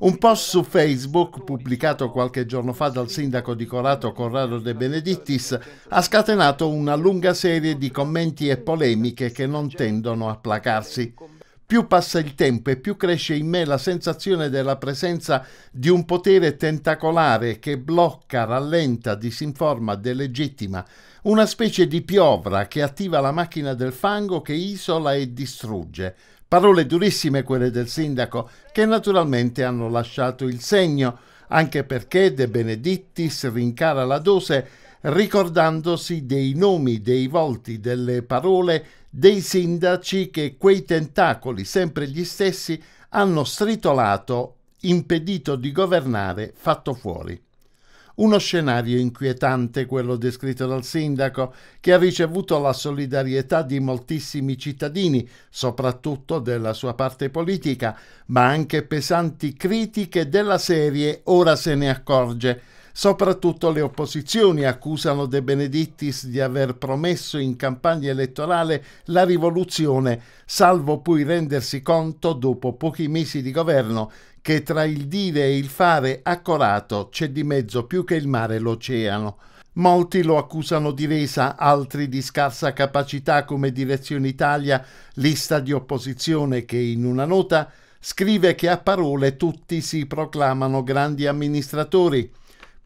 Un post su Facebook, pubblicato qualche giorno fa dal sindaco di Corato Corrado De Benedictis, ha scatenato una lunga serie di commenti e polemiche che non tendono a placarsi. Più passa il tempo e più cresce in me la sensazione della presenza di un potere tentacolare che blocca, rallenta, disinforma, delegittima, una specie di piovra che attiva la macchina del fango che isola e distrugge, Parole durissime quelle del sindaco, che naturalmente hanno lasciato il segno, anche perché De Benedictis rincara la dose ricordandosi dei nomi, dei volti, delle parole dei sindaci che quei tentacoli, sempre gli stessi, hanno stritolato, impedito di governare, fatto fuori. Uno scenario inquietante quello descritto dal sindaco, che ha ricevuto la solidarietà di moltissimi cittadini, soprattutto della sua parte politica, ma anche pesanti critiche della serie ora se ne accorge. Soprattutto le opposizioni accusano De Benedictis di aver promesso in campagna elettorale la rivoluzione, salvo poi rendersi conto, dopo pochi mesi di governo, che tra il dire e il fare accorato c'è di mezzo più che il mare e l'oceano. Molti lo accusano di resa, altri di scarsa capacità come Direzione Italia, lista di opposizione che in una nota scrive che a parole tutti si proclamano grandi amministratori,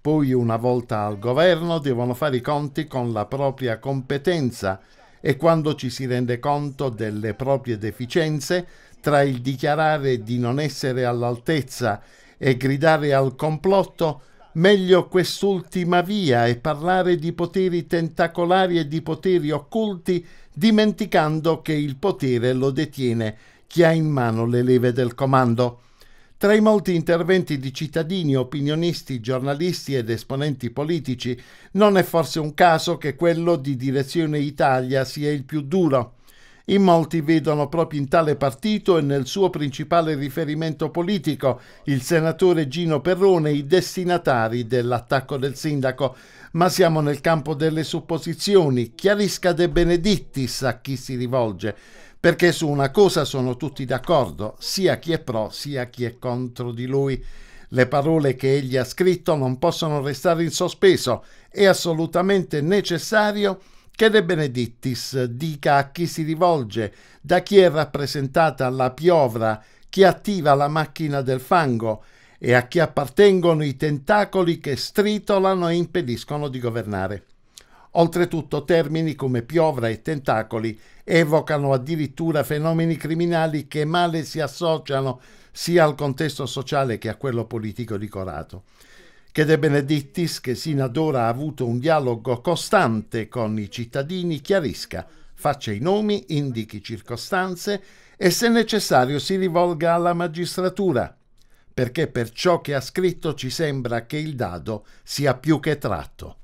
poi una volta al governo devono fare i conti con la propria competenza e quando ci si rende conto delle proprie deficienze, tra il dichiarare di non essere all'altezza e gridare al complotto, meglio quest'ultima via e parlare di poteri tentacolari e di poteri occulti, dimenticando che il potere lo detiene chi ha in mano le leve del comando. Tra i molti interventi di cittadini, opinionisti, giornalisti ed esponenti politici, non è forse un caso che quello di Direzione Italia sia il più duro. In molti vedono proprio in tale partito e nel suo principale riferimento politico, il senatore Gino Perrone, i destinatari dell'attacco del sindaco. Ma siamo nel campo delle supposizioni. Chiarisca De Benedictis a chi si rivolge, perché su una cosa sono tutti d'accordo, sia chi è pro sia chi è contro di lui. Le parole che egli ha scritto non possono restare in sospeso. È assolutamente necessario che De Benedictis dica a chi si rivolge, da chi è rappresentata la piovra, chi attiva la macchina del fango e a chi appartengono i tentacoli che stritolano e impediscono di governare. Oltretutto termini come piovra e tentacoli evocano addirittura fenomeni criminali che male si associano sia al contesto sociale che a quello politico ricorato che De Benedictis, che sino ad ora ha avuto un dialogo costante con i cittadini, chiarisca, faccia i nomi, indichi circostanze e se necessario si rivolga alla magistratura, perché per ciò che ha scritto ci sembra che il dado sia più che tratto.